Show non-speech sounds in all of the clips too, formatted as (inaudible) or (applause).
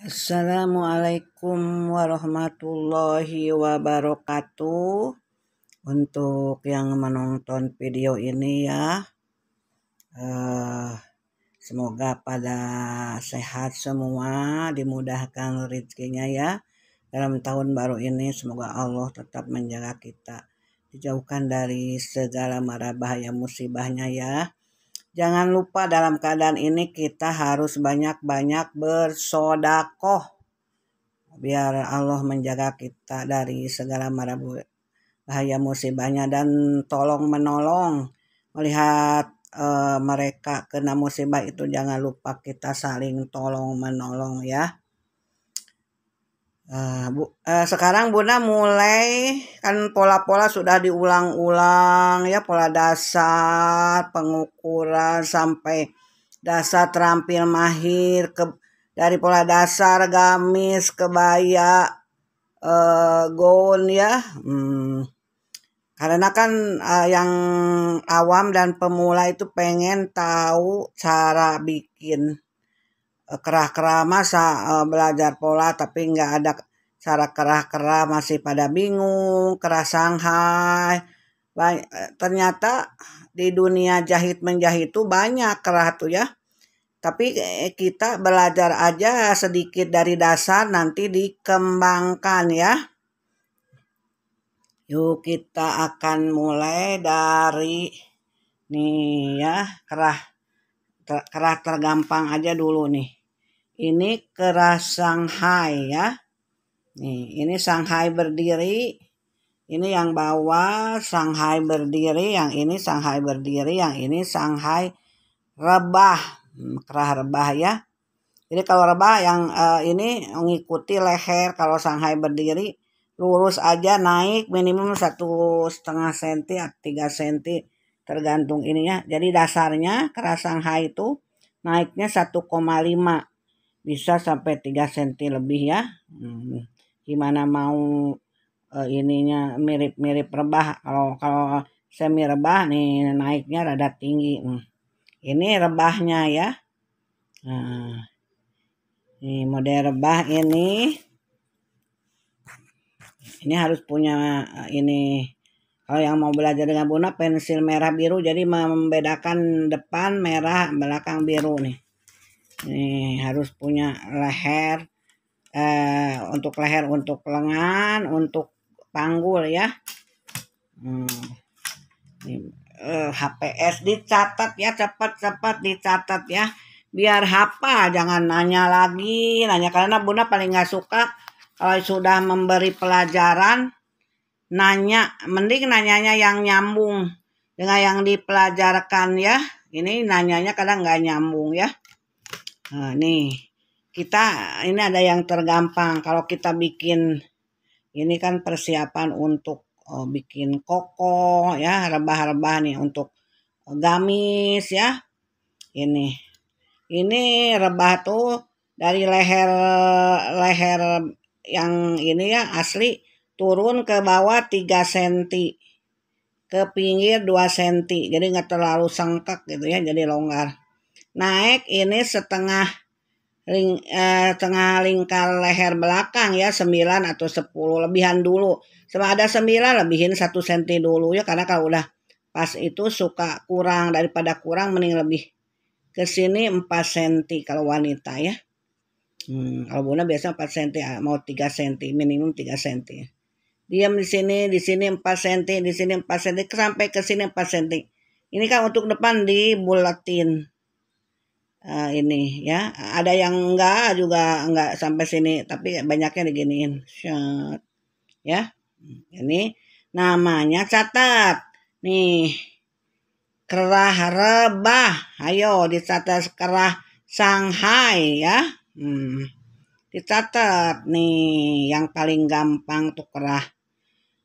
Assalamualaikum warahmatullahi wabarakatuh. Untuk yang menonton video ini ya, uh, semoga pada sehat semua, dimudahkan rezekinya ya. Dalam tahun baru ini semoga Allah tetap menjaga kita, dijauhkan dari segala mara bahaya musibahnya ya. Jangan lupa dalam keadaan ini kita harus banyak-banyak bersodakoh. Biar Allah menjaga kita dari segala mara bahaya musibahnya dan tolong menolong melihat e, mereka kena musibah itu jangan lupa kita saling tolong menolong ya. Uh, bu, uh, sekarang Bunda mulai kan pola-pola sudah diulang-ulang ya pola dasar pengukuran sampai dasar terampil mahir ke dari pola dasar gamis kebaya uh, gaun ya hmm. karena kan uh, yang awam dan pemula itu pengen tahu cara bikin kerah-kerah masa eh, belajar pola tapi nggak ada cara kerah-kerah masih pada bingung, kerah Shanghai. Eh, ternyata di dunia jahit menjahit itu banyak kerah tuh ya. Tapi eh, kita belajar aja sedikit dari dasar nanti dikembangkan ya. Yuk kita akan mulai dari nih ya kerah kerah tergampang aja dulu nih. Ini keras Shanghai ya. Nih, ini Shanghai berdiri. Ini yang bawah Shanghai berdiri, yang ini Shanghai berdiri, yang ini Shanghai rebah. Hmm, kerah rebah ya. Jadi kalau rebah yang uh, ini mengikuti leher, kalau Shanghai berdiri lurus aja naik minimum satu setengah senti atau tiga senti tergantung ininya. Jadi dasarnya keras Shanghai itu naiknya 1,5 bisa sampai 3 cm lebih ya hmm. gimana mau uh, ininya mirip-mirip rebah kalau kalau semi rebah nih naiknya rada tinggi hmm. ini rebahnya ya nah, ini model rebah ini ini harus punya eh, ini kalau yang mau belajar dengan Buna pensil merah biru jadi membedakan depan merah belakang biru nih nih harus punya leher eh, untuk leher untuk lengan untuk panggul ya hmm. eh, HPS dicatat ya cepat-cepat dicatat ya biar apa jangan nanya lagi nanya karena bunda paling nggak suka kalau sudah memberi pelajaran nanya mending nanyanya yang nyambung dengan yang dipelajarkan ya ini nanyanya kadang nggak nyambung ya Nah, nih kita ini ada yang tergampang kalau kita bikin ini kan persiapan untuk uh, bikin koko ya rebah-rebah nih untuk eh, gamis ya ini ini rebah tuh dari leher leher yang ini ya asli turun ke bawah 3 cm ke pinggir 2 cm jadi nggak terlalu sengkak gitu ya jadi longgar naik ini setengah ring eh, tengah lingkar leher belakang ya 9 atau 10 lebihan dulu. sama ada 9 lebihin 1 cm dulu ya karena kalau udah pas itu suka kurang daripada kurang mending lebih ke sini 4 cm kalau wanita ya. Hmm, kalau bunda biasa 4 cm mau 3 cm minimum 3 cm. Diam di sini, di sini 4 cm, di sini 4 cm sampai ke sini 4 cm. Ini kan untuk depan dibulatin uh, ini ya ada yang enggak juga enggak sampai sini tapi banyaknya diginiin Shut. ya ini namanya catat nih kerah rebah ayo dicatat kerah Shanghai ya hmm. dicatat nih yang paling gampang tuh kerah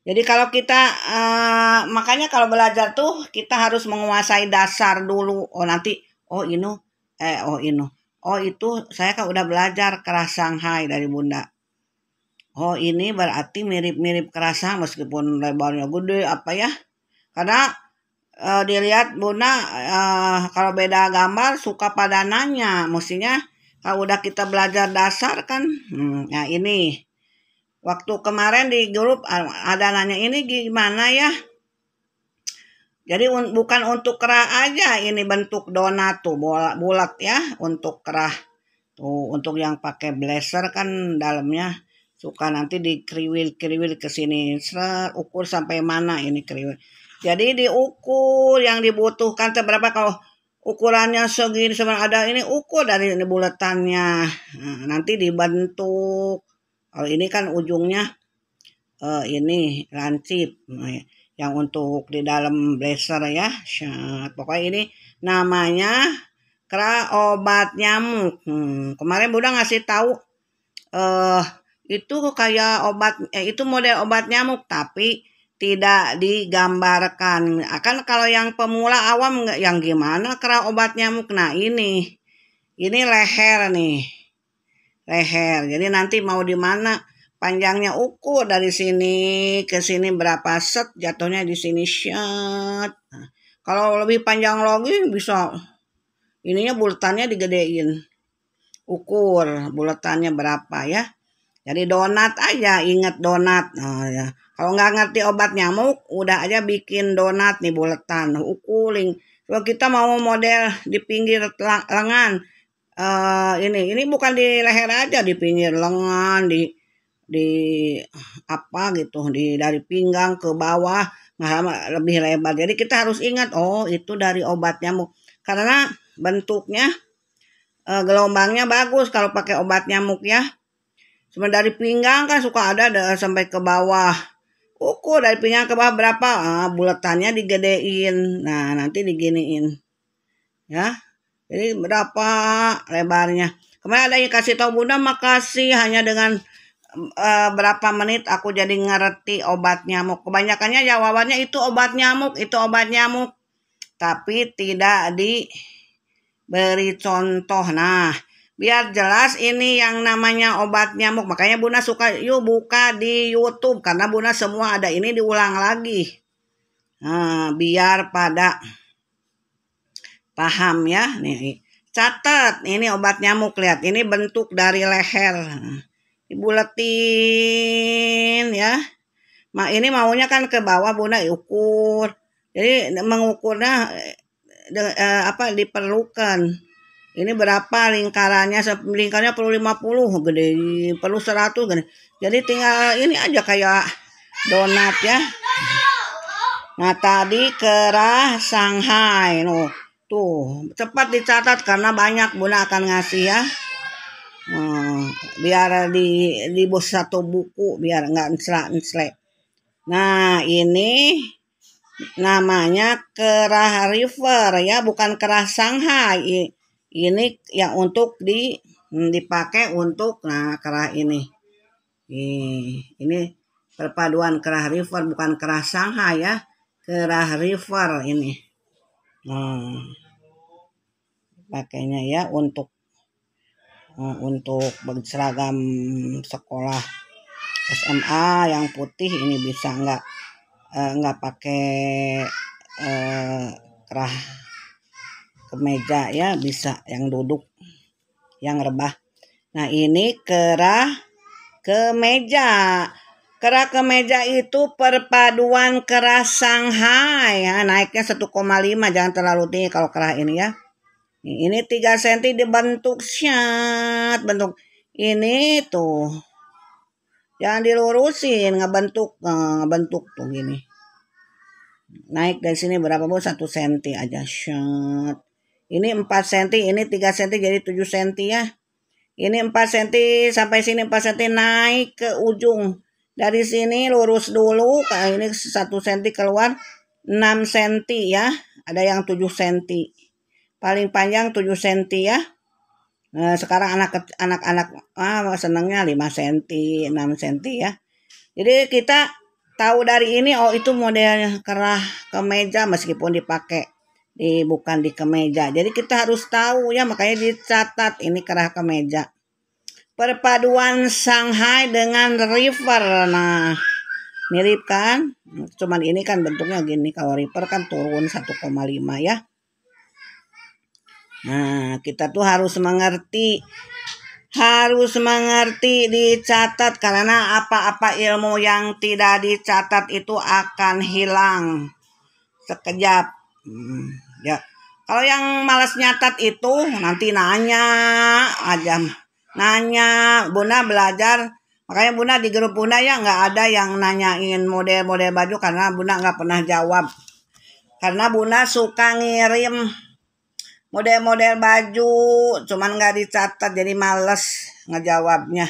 jadi kalau kita uh, makanya kalau belajar tuh kita harus menguasai dasar dulu oh nanti oh ini you know, eh oh ini oh itu saya kan udah belajar keras Shanghai dari bunda oh ini berarti mirip-mirip kerasang meskipun lebarnya gede apa ya karena e, dilihat bunda e, kalau beda gambar suka pada nanya mestinya kalau udah kita belajar dasar kan hmm, nah ini waktu kemarin di grup eh, ada nanya ini gimana ya jadi un bukan untuk kerah aja ini bentuk donat tuh bola bulat ya untuk kerah. Tuh untuk yang pakai blazer kan dalamnya suka nanti dikriwil-kriwil ke sini. ukur sampai mana ini kriwil. Jadi diukur yang dibutuhkan seberapa kalau ukurannya segini sebenarnya ada ini ukur dari ini buletannya. Nah, nanti dibentuk. Kalau ini kan ujungnya uh, ini lancip. Nah, ya yang untuk di dalam blazer ya Syat. pokoknya ini namanya kera obat nyamuk hmm, kemarin Bunda ngasih tahu eh uh, itu kayak obat eh, itu model obat nyamuk tapi tidak digambarkan akan ah, kalau yang pemula awam yang gimana kera obat nyamuk nah ini ini leher nih leher jadi nanti mau di mana Panjangnya ukur dari sini ke sini berapa set, jatuhnya di sini set. Nah, kalau lebih panjang lagi bisa ininya bulatannya digedein. Ukur bulatannya berapa ya. Jadi donat aja, inget donat. Nah, ya. Kalau nggak ngerti obat nyamuk, udah aja bikin donat nih bulatan ukuling. Kalau kita mau model di pinggir lengan, uh, ini ini bukan di leher aja, di pinggir lengan, di di apa gitu di dari pinggang ke bawah lebih lebar jadi kita harus ingat oh itu dari obat nyamuk karena bentuknya eh, gelombangnya bagus kalau pakai obat nyamuk ya cuma dari pinggang kan suka ada sampai ke bawah ukur dari pinggang ke bawah berapa ah, bulatannya digedein nah nanti diginiin ya jadi berapa lebarnya kemarin ada yang kasih tahu bunda makasih hanya dengan Eh, berapa menit aku jadi ngerti obat nyamuk. Kebanyakannya jawabannya itu obat nyamuk, itu obat nyamuk. Tapi tidak diberi contoh. Nah, biar jelas ini yang namanya obat nyamuk. Makanya Bunda suka yuk buka di YouTube karena Bunda semua ada ini diulang lagi. Nah, biar pada paham ya. Nih, catat ini obat nyamuk lihat. Ini bentuk dari leher dibuletin ya Ma, ini maunya kan ke bawah bunda ukur jadi mengukurnya de, eh, apa diperlukan ini berapa lingkarannya lingkarannya perlu 50 gede perlu 100 gede jadi tinggal ini aja kayak donat ya nah tadi kerah Shanghai no. tuh cepat dicatat karena banyak bunda akan ngasih ya Hmm, biar di di bos satu buku biar nggak nslek nslek Nah, ini namanya kerah river ya, bukan kerah Shanghai. Ini yang untuk di hmm, dipakai untuk nah kerah ini. Ini perpaduan kerah river bukan kerah Shanghai ya, kerah river ini. Nah, pakainya ya untuk Oh, untuk berseragam sekolah SMA yang putih ini bisa nggak eh, nggak pakai eh, kerah kemeja ya bisa yang duduk yang rebah nah ini kerah kemeja kerah kemeja itu perpaduan kerah Shanghai ya naiknya 1,5 jangan terlalu tinggi kalau kerah ini ya ini 3 cm dibentuk syat, bentuk ini tuh. Jangan dilurusin, ngebentuk, eh, ngebentuk tuh gini. Naik dari sini berapa bu? 1 cm aja syat. Ini 4 cm, ini 3 cm jadi 7 cm ya. Ini 4 cm sampai sini 4 cm naik ke ujung. Dari sini lurus dulu, ini 1 cm keluar 6 cm ya. Ada yang 7 cm paling panjang 7 cm ya nah, sekarang anak anak-anak ah, senangnya 5 cm 6 cm ya jadi kita tahu dari ini oh itu model kerah kemeja meskipun dipakai di bukan di kemeja jadi kita harus tahu ya makanya dicatat ini kerah kemeja perpaduan Shanghai dengan river nah mirip kan cuman ini kan bentuknya gini kalau river kan turun 1,5 ya Nah, kita tuh harus mengerti harus mengerti dicatat karena apa-apa ilmu yang tidak dicatat itu akan hilang sekejap hmm, ya kalau yang malas nyatat itu nanti nanya aja nanya bunda belajar makanya bunda di grup bunda ya nggak ada yang nanyain model-model baju karena bunda nggak pernah jawab karena bunda suka ngirim model-model baju cuman nggak dicatat jadi males ngejawabnya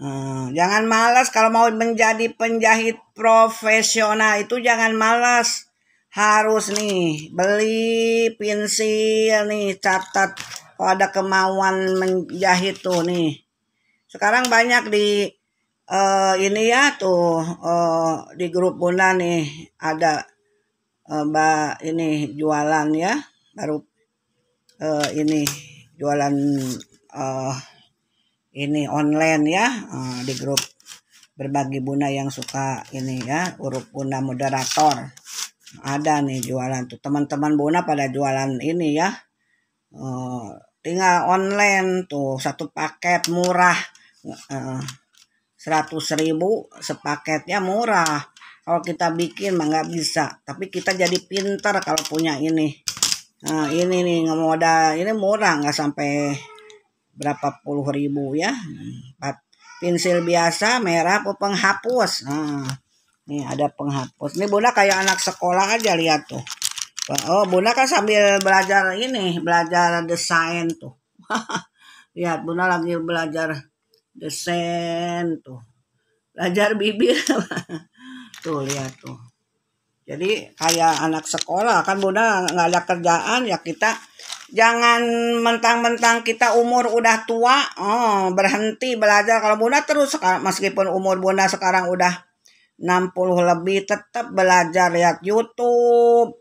hmm, jangan malas kalau mau menjadi penjahit profesional itu jangan malas harus nih beli pensil nih catat kalau ada kemauan menjahit tuh nih sekarang banyak di uh, ini ya tuh uh, di grup bunda nih ada uh, mbak ini jualan ya baru uh, ini jualan uh, ini online ya uh, di grup berbagi bunda yang suka ini ya huruf bunda moderator ada nih jualan tuh teman-teman bunda pada jualan ini ya uh, tinggal online tuh satu paket murah seratus uh, ribu sepaketnya murah kalau kita bikin mah nggak bisa tapi kita jadi pinter kalau punya ini Nah, ini nih nggak mau ada ini murah nggak sampai berapa puluh ribu ya. Empat pensil biasa merah penghapus. Nah, ini ada penghapus. Ini Bunda kayak anak sekolah aja lihat tuh. Oh, Bunda kan sambil belajar ini, belajar desain tuh. (laughs) lihat, Bunda lagi belajar desain tuh. Belajar bibir. (laughs) tuh lihat tuh. Jadi kayak anak sekolah kan bunda nggak ada kerjaan ya kita jangan mentang-mentang kita umur udah tua oh berhenti belajar kalau bunda terus meskipun umur bunda sekarang udah 60 lebih tetap belajar lihat YouTube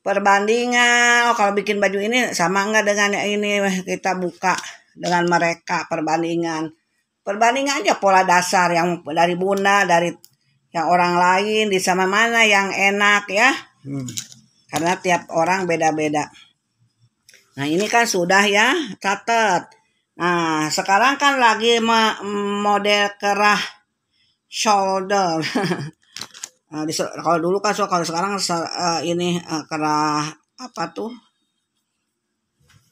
perbandingan oh kalau bikin baju ini sama enggak dengan yang ini kita buka dengan mereka perbandingan perbandingan aja pola dasar yang dari bunda dari yang orang lain di sama mana yang enak ya hmm. karena tiap orang beda-beda nah ini kan sudah ya catat nah sekarang kan lagi model kerah shoulder (laughs) nah, kalau dulu kan so, kalau sekarang eh, ini eh, kerah apa tuh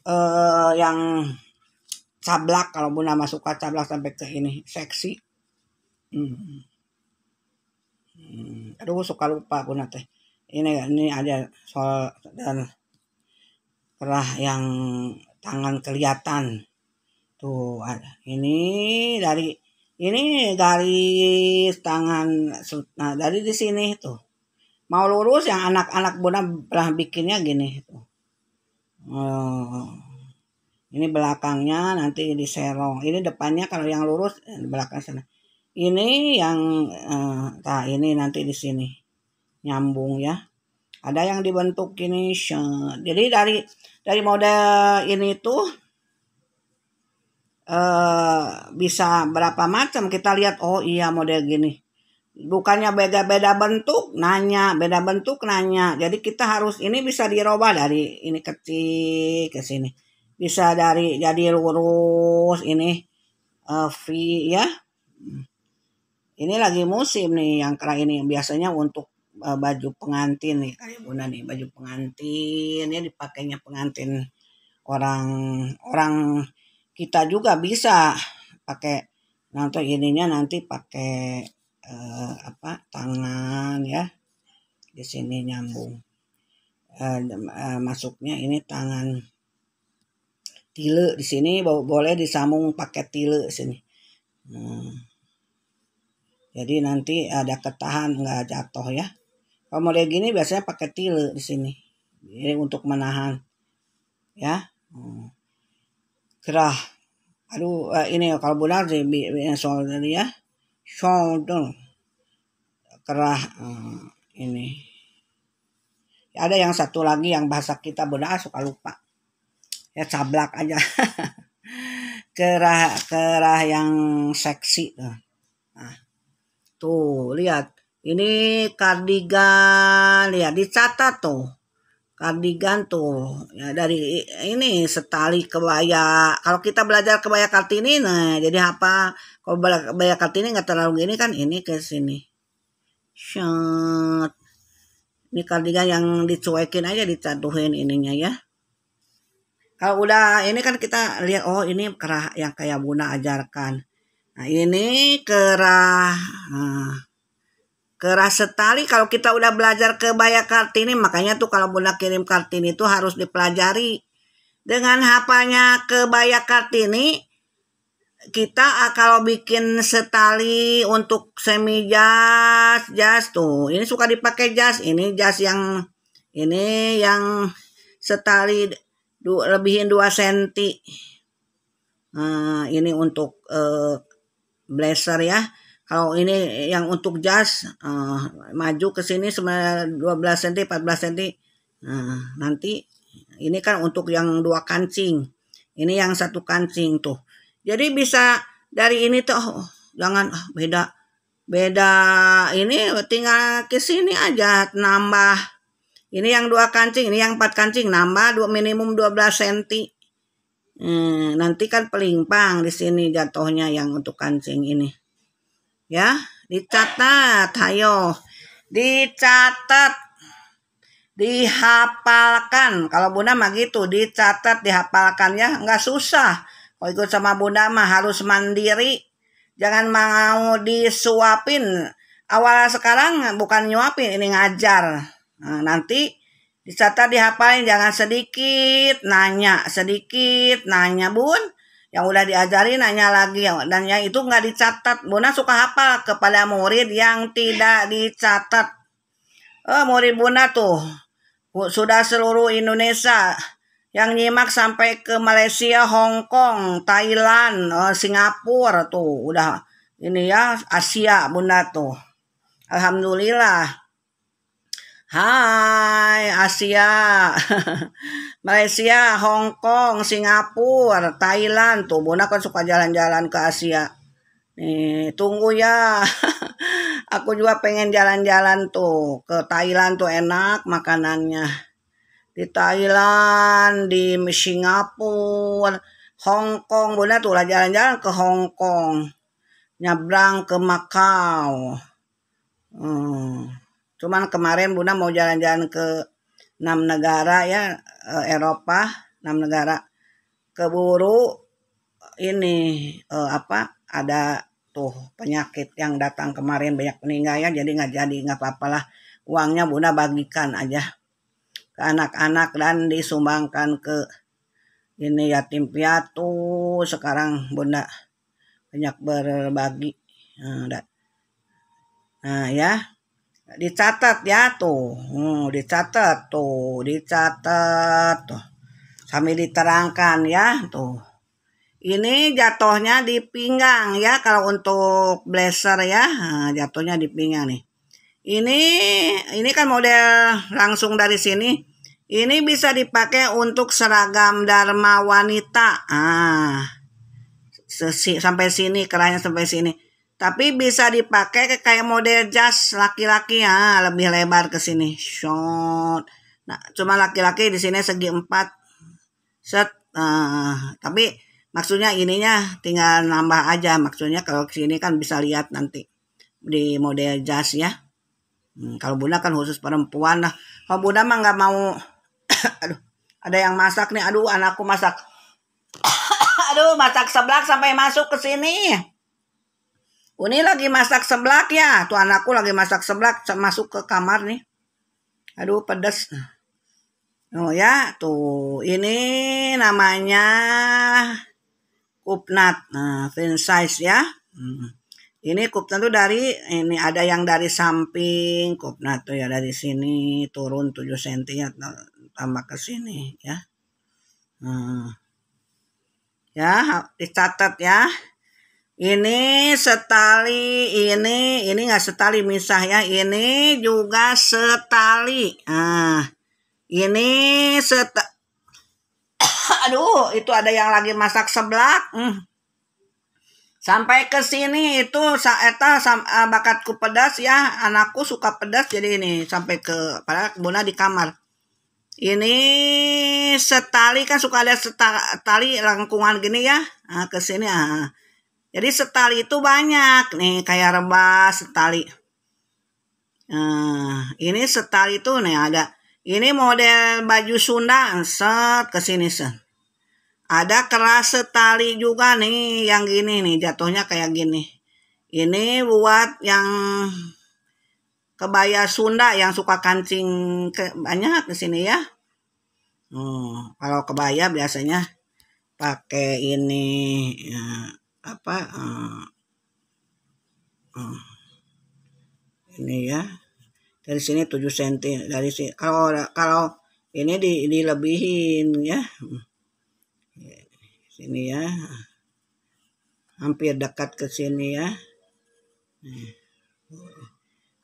eh yang cablak kalau bunda masuk suka cablak sampai ke ini seksi hmm hmm. aduh suka lupa aku nanti ini ini ada soal dan kerah yang tangan kelihatan tuh ada ini dari ini dari tangan nah dari di sini tuh mau lurus yang anak-anak bunda pernah bikinnya gini tuh oh. ini belakangnya nanti diserong ini depannya kalau yang lurus eh, belakang sana ini yang eh, nah ini nanti di sini nyambung ya ada yang dibentuk ini jadi dari dari model ini tuh eh, bisa berapa macam kita lihat oh iya model gini bukannya beda-beda bentuk nanya beda bentuk nanya jadi kita harus ini bisa dirubah dari ini kecil ke sini bisa dari jadi lurus ini eh, V ya ini lagi musim nih yang kera ini yang biasanya untuk uh, baju pengantin nih kayak bunda nih baju pengantin ya dipakainya pengantin orang orang kita juga bisa pakai nanti ininya nanti pakai uh, apa tangan ya di sini nyambung uh, uh, masuknya ini tangan tile di sini boleh disambung pakai tile sini hmm. Jadi nanti ada ketahan nggak jatuh ya. Kalau model gini biasanya pakai tile di sini. Ini untuk menahan ya. Kerah. Hmm. Aduh eh, ini kalau benar sih shoulder ya. Shoulder. Kerah hmm, ini. ada yang satu lagi yang bahasa kita benar suka lupa. Ya cablak aja. kerah (laughs) kerah yang seksi tuh hmm. Tuh, lihat. Ini kardigan, lihat dicatat tuh. Kardigan tuh ya dari ini setali kebaya. Kalau kita belajar kebaya Kartini nah jadi apa? Kalau kebaya Kartini nggak terlalu gini kan ini ke sini. Shot. Ini kardigan yang dicuekin aja dicatuhin ininya ya kalau udah ini kan kita lihat oh ini kerah yang kayak Buna ajarkan Nah, ini kerah nah, eh, setali setali kalau kita udah belajar kebaya Kartini makanya tuh kalau Bunda kirim Kartini itu harus dipelajari. Dengan hafalnya kebaya Kartini kita ah, kalau bikin setali untuk semi jas, jas tuh. Ini suka dipakai jas, ini jas yang ini yang setali du, lebihin 2 cm. Nah, ini untuk eh, blazer ya. Kalau ini yang untuk jas uh, maju ke sini sebenarnya 12 cm 14 cm. Uh, nanti ini kan untuk yang dua kancing. Ini yang satu kancing tuh. Jadi bisa dari ini tuh oh, jangan oh, beda beda ini tinggal ke sini aja nambah ini yang dua kancing, ini yang empat kancing, nambah dua minimum 12 cm. Hmm, nanti kan pelimpang di sini jatuhnya yang untuk kancing ini. Ya, dicatat, ayo. Dicatat. Dihafalkan. Kalau Bunda mah gitu, dicatat, dihafalkan ya. enggak susah. Kalau ikut sama Bunda mah harus mandiri. Jangan mau disuapin. Awalnya sekarang bukan nyuapin, ini ngajar. Nah, nanti Dicatat dihafalin jangan sedikit nanya, sedikit nanya bun. Yang udah diajari nanya lagi dan yang itu nggak dicatat. Bunda suka hafal kepada murid yang tidak dicatat. Eh, murid Bunda tuh sudah seluruh Indonesia yang nyimak sampai ke Malaysia, Hong Kong, Thailand, eh, Singapura tuh udah ini ya Asia Bunda tuh. Alhamdulillah. Hai Asia, (laughs) Malaysia, Hong Kong, Singapura, Thailand. Tuh Bona kan suka jalan-jalan ke Asia. Nih, tunggu ya. (laughs) Aku juga pengen jalan-jalan tuh ke Thailand tuh enak makanannya. Di Thailand, di Singapura, Hong Kong. Bona tuh lah jalan-jalan ke Hong Kong. Nyabrang ke Macau. Hmm Cuman kemarin Bunda mau jalan-jalan ke enam negara ya eh, Eropa, enam negara. Keburu ini eh, apa ada tuh penyakit yang datang kemarin banyak meninggal ya jadi nggak jadi nggak apa-apalah uangnya bunda bagikan aja ke anak-anak dan disumbangkan ke ini yatim piatu sekarang bunda banyak berbagi nah, nah ya dicatat ya tuh hmm, dicatat tuh dicatat tuh sambil diterangkan ya tuh ini jatuhnya di pinggang ya kalau untuk blazer ya nah, jatuhnya di pinggang nih ini ini kan model langsung dari sini ini bisa dipakai untuk seragam dharma wanita ah sampai sini kerahnya sampai sini tapi bisa dipakai kayak model jas laki-laki ya, lebih lebar ke sini. Short. Nah, cuma laki-laki di sini segi empat. Set. Nah, tapi maksudnya ininya tinggal nambah aja. Maksudnya kalau ke sini kan bisa lihat nanti di model jas ya. Hmm, kalau bunda kan khusus perempuan lah. Kalau bunda mah nggak mau, (coughs) aduh, ada yang masak nih. Aduh, anakku masak. (coughs) aduh, masak seblak sampai masuk ke sini. Ini lagi masak seblak ya. Tuh anakku lagi masak seblak masuk ke kamar nih. Aduh pedes. Oh ya, tuh ini namanya kupnat. Nah, thin size ya. Hmm. Ini kupnat tuh dari ini ada yang dari samping kupnat tuh ya dari sini turun 7 cm tambah ke sini ya. Hmm. Ya, dicatat ya. Ini setali, ini, ini nggak setali misah ya. Ini juga setali. Ah, ini set, (coughs) aduh, itu ada yang lagi masak seblak. Hmm. Sampai ke sini itu saeta ah, bakatku pedas ya. Anakku suka pedas jadi ini sampai ke pada kebunnya di kamar. Ini setali kan suka ada setali lengkungan gini ya. Ah, ke sini ah, ah. Jadi setali itu banyak nih kayak rebah setali. Nah, ini setali itu nih ada. Ini model baju Sunda set ke sini set. Ada keras setali juga nih yang gini nih jatuhnya kayak gini. Ini buat yang kebaya Sunda yang suka kancing ke, banyak di sini ya. Hmm, kalau kebaya biasanya pakai ini. Ya apa uh, uh, ini ya dari sini 7 cm dari sini kalau kalau ini di, ini lebihin ya sini ya hampir dekat ke sini ya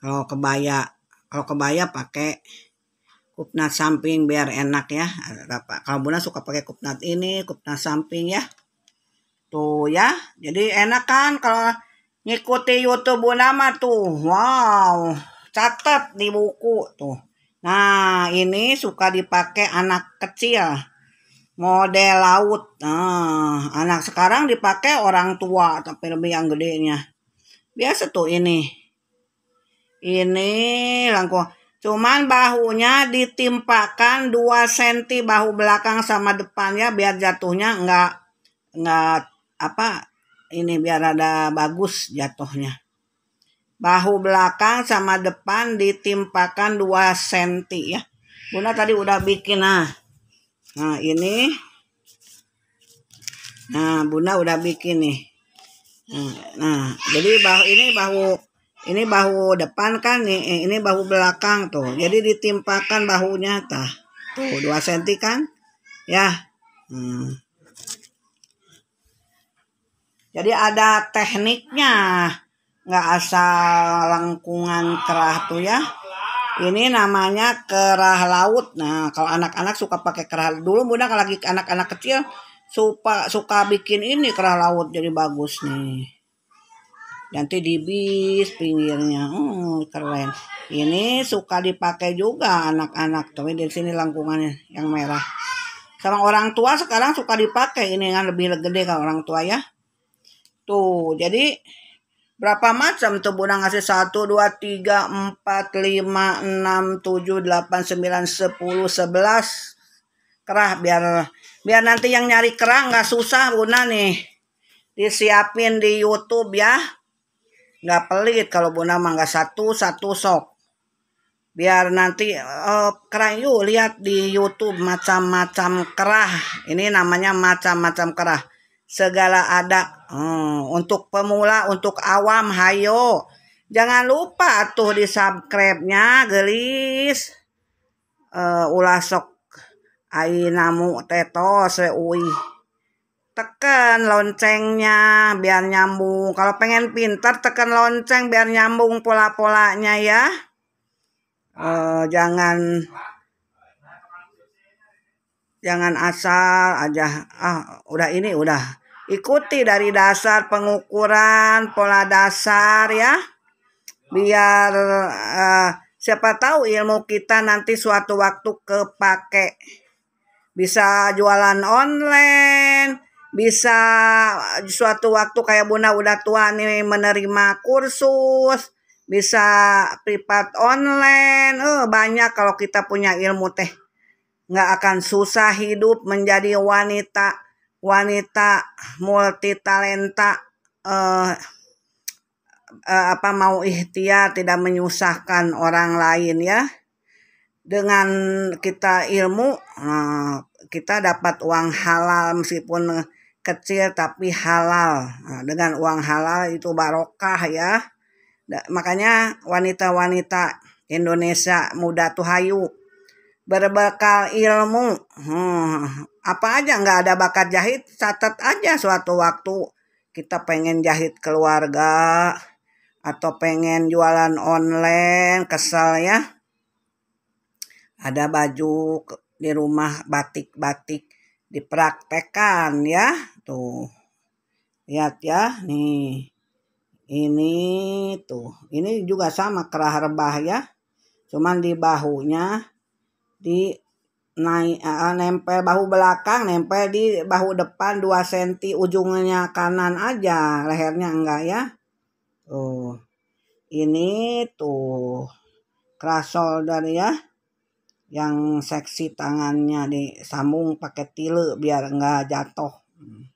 kalau kebaya kalau kebaya pakai kupnat samping biar enak ya kalau bunda suka pakai kupnat ini kupnat samping ya Tuh gitu ya, jadi enak kan kalau ngikuti YouTube nama tuh. Wow, catat di buku tuh. Nah, ini suka dipakai anak kecil. Model laut. Nah, anak sekarang dipakai orang tua, tapi lebih yang gedenya. Biasa tuh ini. Ini langkung. Cuman bahunya ditimpakan 2 cm bahu belakang sama depannya biar jatuhnya nggak nggak apa ini biar ada bagus jatuhnya. Bahu belakang sama depan ditimpakan 2 cm ya. Bunda tadi udah bikin nah. Nah, ini. Nah, Bunda udah bikin nih. Nah, nah jadi bahu ini bahu ini bahu depan kan nih, ini bahu belakang tuh. Jadi ditimpakan bahunya tah. Tuh 2 cm kan? Ya. Hmm. Jadi ada tekniknya, nggak asal lengkungan kerah tuh ya. Ini namanya kerah laut. Nah, kalau anak-anak suka pakai kerah dulu, mudah kalau lagi anak-anak kecil suka suka bikin ini kerah laut jadi bagus nih. Nanti dibis pinggirnya, hmm, keren. Ini suka dipakai juga anak-anak. Tapi di sini lengkungannya yang merah. Sama orang tua sekarang suka dipakai ini kan lebih gede kalau orang tua ya. Tuh, jadi berapa macam tuh Bunda ngasih 1, 2, 3, 4, 5, 6, 7, 8, 9, 10, 11 kerah biar biar nanti yang nyari kerah nggak susah Bunda nih disiapin di YouTube ya nggak pelit kalau Bunda mah nggak satu satu sok biar nanti uh, kerah yuk lihat di YouTube macam-macam kerah ini namanya macam-macam kerah segala ada hmm, untuk pemula untuk awam hayo jangan lupa tuh di subscribe nya gelis uh, ulah sok ainamu tetos ui tekan loncengnya biar nyambung kalau pengen pintar tekan lonceng biar nyambung pola-polanya ya uh, jangan jangan asal aja ah udah ini udah ikuti dari dasar pengukuran pola dasar ya biar uh, siapa tahu ilmu kita nanti suatu waktu kepake bisa jualan online bisa suatu waktu kayak bunda udah tua nih menerima kursus bisa privat online uh, banyak kalau kita punya ilmu teh nggak akan susah hidup menjadi wanita wanita multitalenta eh, eh, apa mau ikhtiar tidak menyusahkan orang lain ya dengan kita ilmu eh, kita dapat uang halal meskipun kecil tapi halal nah, dengan uang halal itu barokah ya da, makanya wanita-wanita Indonesia muda tuhayu berbekal ilmu hmm, apa aja nggak ada bakat jahit catat aja suatu waktu kita pengen jahit keluarga atau pengen jualan online kesal ya ada baju di rumah batik-batik dipraktekan ya tuh lihat ya nih ini tuh ini juga sama kerah rebah ya cuman di bahunya di naik uh, nempel bahu belakang nempel di bahu depan 2 cm ujungnya kanan aja lehernya enggak ya tuh ini tuh cross shoulder ya yang seksi tangannya disambung pakai tile biar enggak jatuh hmm.